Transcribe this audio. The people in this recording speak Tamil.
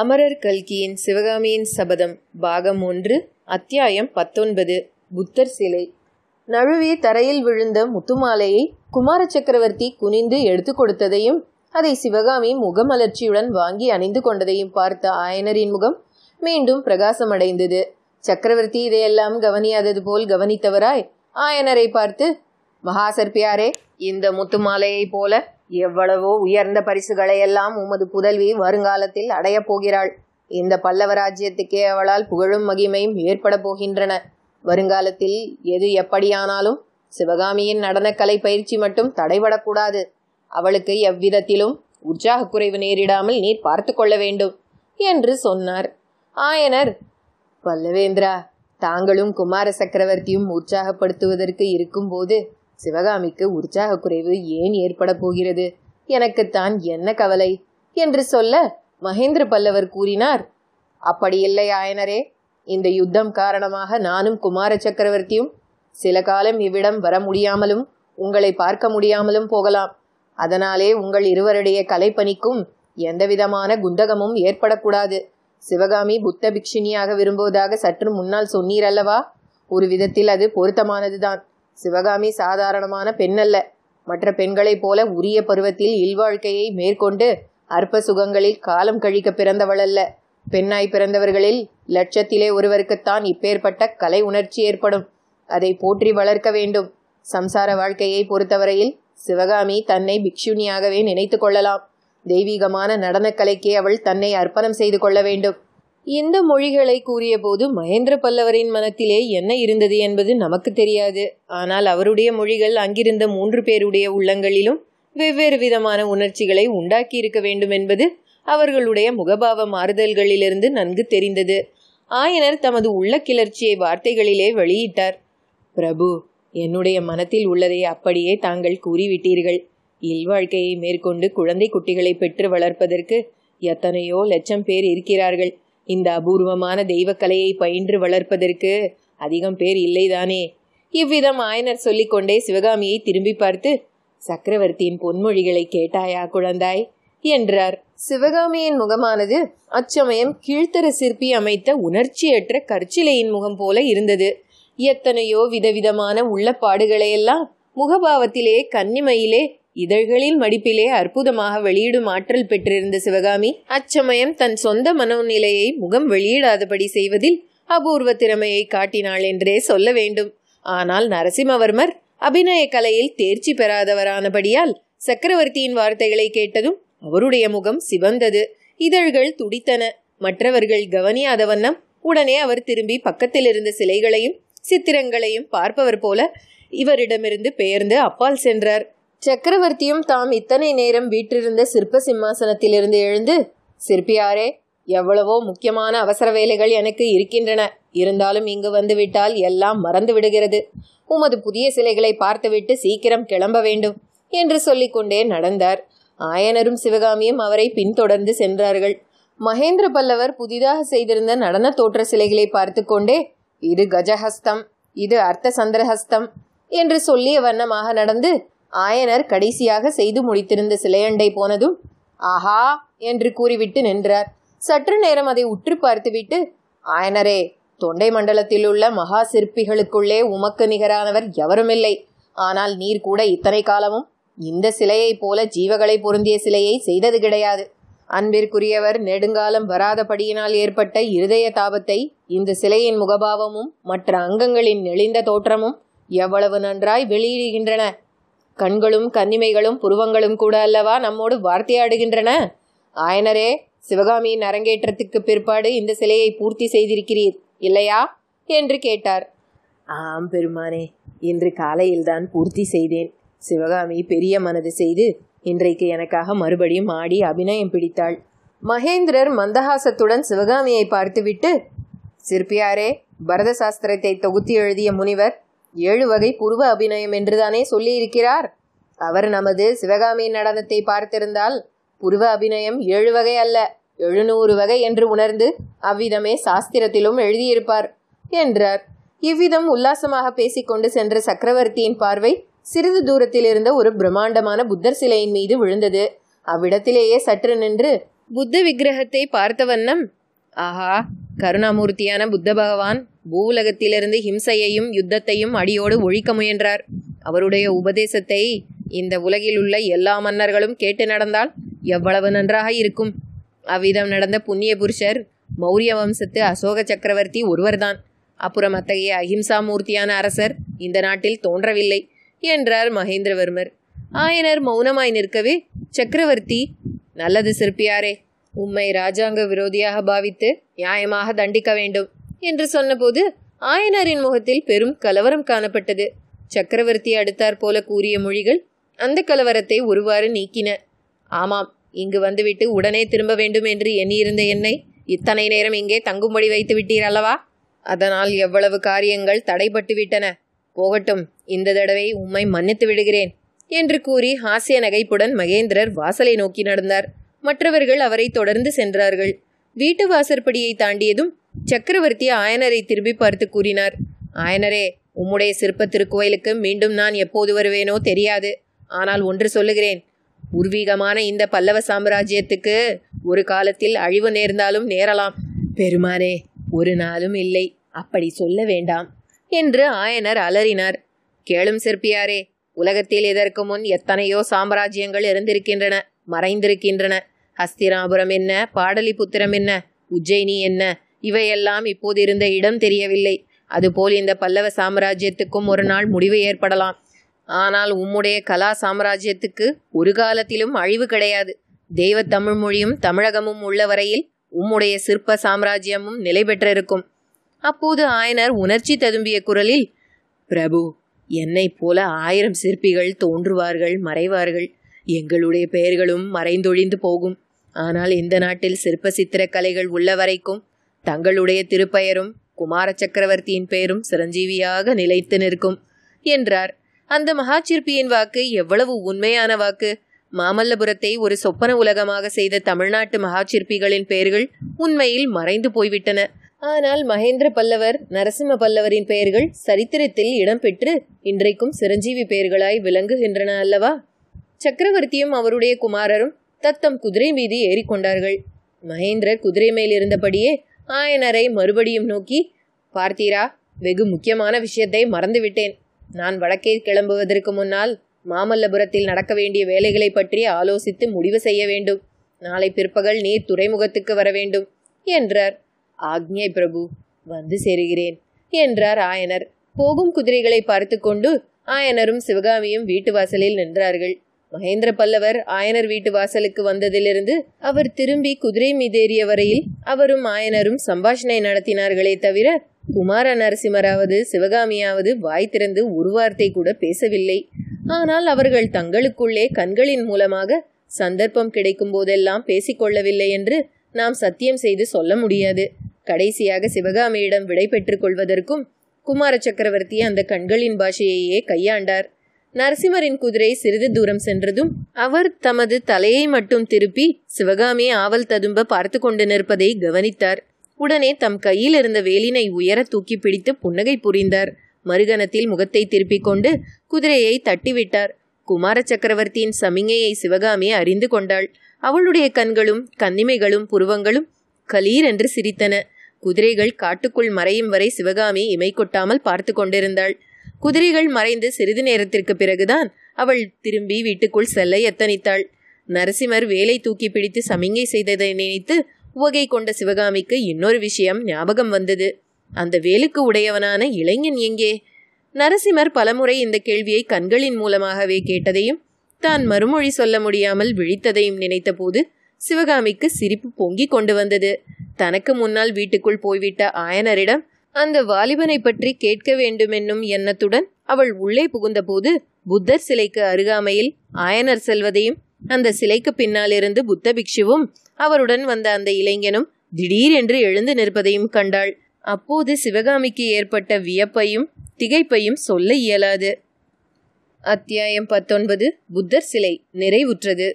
அமரர் கல்கியின் சிவகாமியின் சபதம் பாகம் ஒன்று அத்தியாயம் பத்தொன்பது புத்தர் சிலை நழுவி தரையில் விழுந்த முத்துமாலையை குமார சக்கரவர்த்தி குனிந்து எடுத்து கொடுத்ததையும் அதை சிவகாமி முகமலர்ச்சியுடன் வாங்கி அணிந்து கொண்டதையும் பார்த்த ஆயனரின் முகம் மீண்டும் பிரகாசமடைந்தது சக்கரவர்த்தி இதையெல்லாம் கவனியாதது போல் கவனித்தவராய் ஆயனரை பார்த்து மகாசர்பியாரே இந்த முத்துமாலையை போல எவ்வளவோ உயர்ந்த பரிசுகளை எல்லாம் உமது புதல்வி வருங்காலத்தில் அடைய போகிறாள் இந்த பல்லவ ராஜ்யத்துக்கே அவளால் புகழும் மகிமையும் ஏற்பட போகின்றன வருங்காலத்தில் எது எப்படியானாலும் சிவகாமியின் நடனக்கலை பயிற்சி மட்டும் தடைபடக்கூடாது அவளுக்கு எவ்விதத்திலும் உற்சாக குறைவு நேரிடாமல் நீர் பார்த்து கொள்ள வேண்டும் என்று சொன்னார் ஆயனர் பல்லவேந்திரா தாங்களும் குமார சக்கரவர்த்தியும் உற்சாகப்படுத்துவதற்கு இருக்கும்போது சிவகாமிக்கு உற்சாக குறைவு ஏன் ஏற்பட போகிறது எனக்குத்தான் என்ன கவலை என்று சொல்ல மகேந்திர பல்லவர் கூறினார் அப்படியில்லை ஆயனரே இந்த யுத்தம் காரணமாக நானும் குமார சக்கரவர்த்தியும் சில காலம் இவ்விடம் வர முடியாமலும் உங்களை பார்க்க முடியாமலும் போகலாம் அதனாலே உங்கள் இருவருடைய கலைப்பணிக்கும் எந்தவிதமான குந்தகமும் ஏற்படக்கூடாது சிவகாமி புத்த பிக்ஷினியாக விரும்புவதாக சற்று முன்னால் சொன்னீர் அல்லவா ஒரு விதத்தில் அது பொருத்தமானதுதான் சிவகாமி சாதாரணமான பெண்ணல்ல மற்ற பெண்களைப் போல உரிய பருவத்தில் இல்வாழ்க்கையை மேற்கொண்டு அற்ப சுகங்களில் காலம் கழிக்க பிறந்தவள் அல்ல பெண்ணாய் பிறந்தவர்களில் லட்சத்திலே ஒருவருக்குத்தான் இப்பேற்பட்ட கலை உணர்ச்சி ஏற்படும் அதை போற்றி வளர்க்க வேண்டும் சம்சார வாழ்க்கையை பொறுத்தவரையில் சிவகாமி தன்னை பிக்ஷுனியாகவே நினைத்து கொள்ளலாம் தெய்வீகமான நடனக்கலைக்கே அவள் தன்னை அர்ப்பணம் செய்து கொள்ள வேண்டும் இந்த மொழிகளை கூறியபோது மகேந்திர பல்லவரின் மனத்திலே என்ன இருந்தது என்பது நமக்கு தெரியாது ஆனால் அவருடைய மொழிகள் அங்கிருந்த மூன்று பேருடைய உள்ளங்களிலும் வெவ்வேறு விதமான உணர்ச்சிகளை உண்டாக்கி இருக்க வேண்டும் என்பது அவர்களுடைய முகபாவ மாறுதல்களிலிருந்து நன்கு தெரிந்தது ஆயனர் தமது உள்ள கிளர்ச்சியை வார்த்தைகளிலே வெளியிட்டார் பிரபு என்னுடைய மனத்தில் உள்ளதை அப்படியே தாங்கள் கூறிவிட்டீர்கள் இல்வாழ்க்கையை மேற்கொண்டு குழந்தை குட்டிகளை பெற்று வளர்ப்பதற்கு எத்தனையோ லட்சம் பேர் இருக்கிறார்கள் இந்த அபூர்வமான தெய்வக்கலையை பயின்று வளர்ப்பதற்கு அதிகம் பேர் இல்லைதானே இவ்விதம் ஆயனர் சொல்லிக்கொண்டே சிவகாமியை திரும்பி பார்த்து சக்கரவர்த்தியின் பொன்மொழிகளை கேட்டாயா குழந்தாய் என்றார் சிவகாமியின் முகமானது அச்சமயம் கீழ்த்தர சிற்பி அமைத்த உணர்ச்சியற்ற கற்சிலையின் முகம் போல இருந்தது எத்தனையோ விதவிதமான உள்ளப்பாடுகளையெல்லாம் முகபாவத்திலே கன்னிமையிலே இதழ்களின் மடிப்பிலே அற்புதமாக வெளியிடும் ஆற்றல் பெற்றிருந்த சிவகாமி அச்சமயம் தன் சொந்த மனோநிலையை முகம் வெளியிடாதபடி செய்வதில் அபூர்வ திறமையை காட்டினாள் என்றே சொல்ல வேண்டும் ஆனால் நரசிம்மவர்மர் அபிநய கலையில் தேர்ச்சி பெறாதவரானபடியால் சக்கரவர்த்தியின் வார்த்தைகளை கேட்டதும் அவருடைய முகம் சிவந்தது இதழ்கள் துடித்தன மற்றவர்கள் கவனியாத வண்ணம் உடனே அவர் திரும்பி பக்கத்தில் இருந்த சிலைகளையும் சித்திரங்களையும் பார்ப்பவர் போல இவரிடமிருந்து பெயர்ந்து அப்பால் சென்றார் சக்கரவர்த்தியும் தாம் இத்தனை நேரம் வீற்றிருந்த சிற்ப சிம்மாசனத்திலிருந்து எழுந்து சிற்பியாரே எவ்வளவோ முக்கியமான அவசர வேலைகள் எனக்கு இருக்கின்றன இருந்தாலும் இங்கு வந்துவிட்டால் எல்லாம் மறந்து விடுகிறது உமது புதிய சிலைகளை பார்த்துவிட்டு சீக்கிரம் கிளம்ப வேண்டும் என்று சொல்லிக்கொண்டே நடந்தார் ஆயனரும் சிவகாமியும் அவரை பின்தொடர்ந்து சென்றார்கள் மகேந்திர பல்லவர் புதிதாக செய்திருந்த நடன தோற்ற சிலைகளை பார்த்து கொண்டே இது கஜஹஸ்தம் இது அர்த்த சந்திரஹஸ்தம் என்று சொல்லிய வண்ணமாக நடந்து ஆயனர் கடைசியாக செய்து முடித்திருந்த சிலையண்டை போனதும் ஆஹா என்று கூறிவிட்டு நின்றார் சற்று நேரம் அதை உற்று பார்த்துவிட்டு ஆயனரே தொண்டை மண்டலத்தில் உள்ள மகா சிற்பிகளுக்குள்ளே உமக்கு நிகரானவர் எவருமில்லை ஆனால் நீர் கூட இத்தனை காலமும் இந்த சிலையைப் போல ஜீவகளை பொருந்திய சிலையை செய்தது கிடையாது அன்பிற்குரியவர் நெடுங்காலம் வராதபடியினால் ஏற்பட்ட இருதய தாபத்தை இந்த சிலையின் முகபாவமும் மற்ற அங்கங்களின் நெளிந்த தோற்றமும் எவ்வளவு நன்றாய் வெளியிடுகின்றன கண்களும் கன்னிமைகளும் புருவங்களும் கூட அல்லவா நம்மோடு வார்த்தையாடுகின்றன ஆயனரே சிவகாமியின் அரங்கேற்றத்துக்கு பிற்பாடு இந்த சிலையை பூர்த்தி செய்திருக்கிறீர் இல்லையா என்று கேட்டார் ஆம் பெருமானே இன்று காலையில்தான் பூர்த்தி செய்தேன் சிவகாமி பெரிய மனது செய்து இன்றைக்கு எனக்காக மறுபடியும் ஆடி அபிநயம் பிடித்தாள் மகேந்திரர் மந்தஹாசத்துடன் சிவகாமியை பார்த்துவிட்டு சிற்பியாரே பரத சாஸ்திரத்தை தொகுத்து எழுதிய முனிவர் ஏழு வகை புருவ அபிநயம் என்றுதானே சொல்லியிருக்கிறார் அவர் நமது சிவகாமியின் நடனத்தை பார்த்திருந்தால் புருவ அபிநயம் ஏழு வகை அல்ல எழுநூறு வகை என்று உணர்ந்து அவ்விதமே சாஸ்திரத்திலும் எழுதியிருப்பார் என்றார் இவ்விதம் உல்லாசமாக பேசிக்கொண்டு சென்ற சக்கரவர்த்தியின் பார்வை சிறிது தூரத்தில் இருந்த ஒரு பிரம்மாண்டமான புத்தர் சிலையின் மீது விழுந்தது அவ்விடத்திலேயே சற்று நின்று புத்த விக்கிரகத்தை பார்த்த வண்ணம் ஆஹா கருணாமூர்த்தியான புத்த பகவான் பூவுலகத்திலிருந்து ஹிம்சையையும் யுத்தத்தையும் அடியோடு ஒழிக்க முயன்றார் அவருடைய உபதேசத்தை இந்த உலகில் உள்ள எல்லா மன்னர்களும் கேட்டு நடந்தால் எவ்வளவு நன்றாக இருக்கும் அவ்விதம் நடந்த புண்ணிய புருஷர் மௌரிய வம்சத்து அசோக சக்கரவர்த்தி ஒருவர்தான் அப்புறம் அத்தகைய அஹிம்சா மூர்த்தியான அரசர் இந்த நாட்டில் தோன்றவில்லை என்றார் மகேந்திரவர்மர் ஆயனர் மௌனமாய் நிற்கவே சக்கரவர்த்தி நல்லது சிற்பியாரே உம்மை ராஜாங்க விரோதியாக பாவித்து நியாயமாக தண்டிக்க வேண்டும் என்று சொன்னபோது ஆயனரின் முகத்தில் பெரும் கலவரம் காணப்பட்டது சக்கரவர்த்தி அடுத்தார் போல கூறிய மொழிகள் அந்த கலவரத்தை ஒருவாறு நீக்கின ஆமாம் இங்கு வந்துவிட்டு உடனே திரும்ப வேண்டும் என்று எண்ணியிருந்த என்னை இத்தனை நேரம் இங்கே தங்கும்படி வைத்து விட்டீர் அல்லவா அதனால் எவ்வளவு காரியங்கள் தடைபட்டு விட்டன போகட்டும் இந்த தடவை உம்மை மன்னித்து விடுகிறேன் என்று கூறி ஹாசிய நகைப்புடன் மகேந்திரர் வாசலை நோக்கி நடந்தார் மற்றவர்கள் அவரை தொடர்ந்து சென்றார்கள் வீட்டு வாசற்படியை தாண்டியதும் சக்கரவர்த்தி ஆயனரை திரும்பி பார்த்து கூறினார் ஆயனரே உம்முடைய சிற்ப திருக்கோயிலுக்கு மீண்டும் நான் எப்போது வருவேனோ தெரியாது ஆனால் ஒன்று சொல்லுகிறேன் பூர்வீகமான இந்த பல்லவ சாம்ராஜ்யத்துக்கு ஒரு காலத்தில் அழிவு நேர்ந்தாலும் நேரலாம் பெருமானே ஒரு நாளும் இல்லை அப்படி சொல்ல வேண்டாம் என்று ஆயனர் அலறினார் கேளும் சிற்பியாரே உலகத்தில் இதற்கு முன் எத்தனையோ சாம்ராஜ்யங்கள் இருந்திருக்கின்றன மறைந்திருக்கின்றன ஹஸ்திராபுரம் என்ன பாடலிபுத்திரம் என்ன உஜ்ஜயினி என்ன இவையெல்லாம் இப்போது இருந்த இடம் தெரியவில்லை அதுபோல் இந்த பல்லவ சாம்ராஜ்யத்துக்கும் ஒரு நாள் முடிவு ஏற்படலாம் ஆனால் உம்முடைய கலா சாம்ராஜ்யத்துக்கு ஒரு காலத்திலும் அழிவு கிடையாது தெய்வ தமிழ் மொழியும் தமிழகமும் உள்ள வரையில் உம்முடைய சிற்ப சாம்ராஜ்யமும் நிலை பெற்றிருக்கும் அப்போது ஆயனர் உணர்ச்சி ததும்பிய குரலில் பிரபு என்னை போல ஆயிரம் சிற்பிகள் தோன்றுவார்கள் மறைவார்கள் எங்களுடைய பெயர்களும் மறைந்தொழிந்து போகும் ஆனால் இந்த நாட்டில் சிற்ப சித்திரக்கலைகள் உள்ள வரைக்கும் தங்களுடைய திருப்பெயரும் குமார சக்கரவர்த்தியின் பெயரும் சிரஞ்சீவியாக நிலைத்து நிற்கும் என்றார் அந்த மகாச்சிற்பியின் வாக்கு எவ்வளவு உண்மையான வாக்கு மாமல்லபுரத்தை ஒரு சொப்பன உலகமாக செய்த தமிழ்நாட்டு மகாச்சிற்பிகளின் பெயர்கள் உண்மையில் மறைந்து போய்விட்டன ஆனால் மகேந்திர பல்லவர் நரசிம்ம பல்லவரின் பெயர்கள் சரித்திரத்தில் இடம்பெற்று இன்றைக்கும் சிரஞ்சீவி பெயர்களாய் விளங்குகின்றன அல்லவா சக்கரவர்த்தியும் அவருடைய குமாரரும் தத்தம் குதிரை மீது ஏறிக்கொண்டார்கள் மகேந்திரர் குதிரை மேல் இருந்தபடியே ஆயனரை மறுபடியும் நோக்கி பார்த்தீரா வெகு முக்கியமான விஷயத்தை மறந்துவிட்டேன் நான் வடக்கே கிளம்புவதற்கு முன்னால் மாமல்லபுரத்தில் நடக்க வேண்டிய வேலைகளை பற்றி ஆலோசித்து முடிவு செய்ய வேண்டும் நாளை பிற்பகல் நீர் துறைமுகத்துக்கு வர வேண்டும் என்றார் ஆக்ஞை பிரபு வந்து சேருகிறேன் என்றார் ஆயனர் போகும் குதிரைகளை பார்த்து கொண்டு ஆயனரும் சிவகாமியும் வீட்டு வாசலில் நின்றார்கள் மகேந்திர பல்லவர் ஆயனர் வீட்டு வாசலுக்கு வந்ததிலிருந்து அவர் திரும்பி குதிரை மீதேறிய வரையில் அவரும் ஆயனரும் சம்பாஷணை நடத்தினார்களே தவிர குமார நரசிம்மராவது சிவகாமியாவது வாய் திறந்து வார்த்தை கூட பேசவில்லை ஆனால் அவர்கள் தங்களுக்குள்ளே கண்களின் மூலமாக சந்தர்ப்பம் கிடைக்கும் போதெல்லாம் பேசிக்கொள்ளவில்லை என்று நாம் சத்தியம் செய்து சொல்ல முடியாது கடைசியாக சிவகாமியிடம் விடை பெற்றுக் கொள்வதற்கும் குமார சக்கரவர்த்தி அந்த கண்களின் பாஷையையே கையாண்டார் நரசிம்மரின் குதிரை சிறிது தூரம் சென்றதும் அவர் தமது தலையை மட்டும் திருப்பி சிவகாமி ஆவல் ததும்ப பார்த்து கொண்டு நிற்பதை கவனித்தார் உடனே தம் கையில் இருந்த வேலினை உயர தூக்கி பிடித்து புன்னகை புரிந்தார் மறுகணத்தில் முகத்தை திருப்பிக் கொண்டு குதிரையை தட்டிவிட்டார் குமார சக்கரவர்த்தியின் சமிகையை சிவகாமி அறிந்து கொண்டாள் அவளுடைய கண்களும் கன்னிமைகளும் புருவங்களும் கலீர் என்று சிரித்தன குதிரைகள் காட்டுக்குள் மறையும் வரை சிவகாமி இமை கொட்டாமல் பார்த்து கொண்டிருந்தாள் குதிரைகள் மறைந்து சிறிது நேரத்திற்கு பிறகுதான் அவள் திரும்பி வீட்டுக்குள் செல்ல எத்தனித்தாள் நரசிம்மர் வேலை தூக்கி பிடித்து சமிங்கை செய்ததை நினைத்து உவகை கொண்ட சிவகாமிக்கு இன்னொரு விஷயம் ஞாபகம் வந்தது அந்த வேலுக்கு உடையவனான இளைஞன் எங்கே நரசிம்மர் பலமுறை இந்த கேள்வியை கண்களின் மூலமாகவே கேட்டதையும் தான் மறுமொழி சொல்ல முடியாமல் விழித்ததையும் நினைத்தபோது சிவகாமிக்கு சிரிப்பு பொங்கி கொண்டு வந்தது தனக்கு முன்னால் வீட்டுக்குள் போய்விட்ட ஆயனரிடம் அந்த வாலிபனை பற்றி கேட்க வேண்டுமென்னும் எண்ணத்துடன் அவள் உள்ளே புகுந்தபோது புத்தர் சிலைக்கு அருகாமையில் ஆயனர் செல்வதையும் அந்த சிலைக்கு பின்னாலிருந்து புத்த பிக்ஷுவும் அவருடன் வந்த அந்த இளைஞனும் திடீரென்று எழுந்து நிற்பதையும் கண்டாள் அப்போது சிவகாமிக்கு ஏற்பட்ட வியப்பையும் திகைப்பையும் சொல்ல இயலாது அத்தியாயம் பத்தொன்பது புத்தர் சிலை நிறைவுற்றது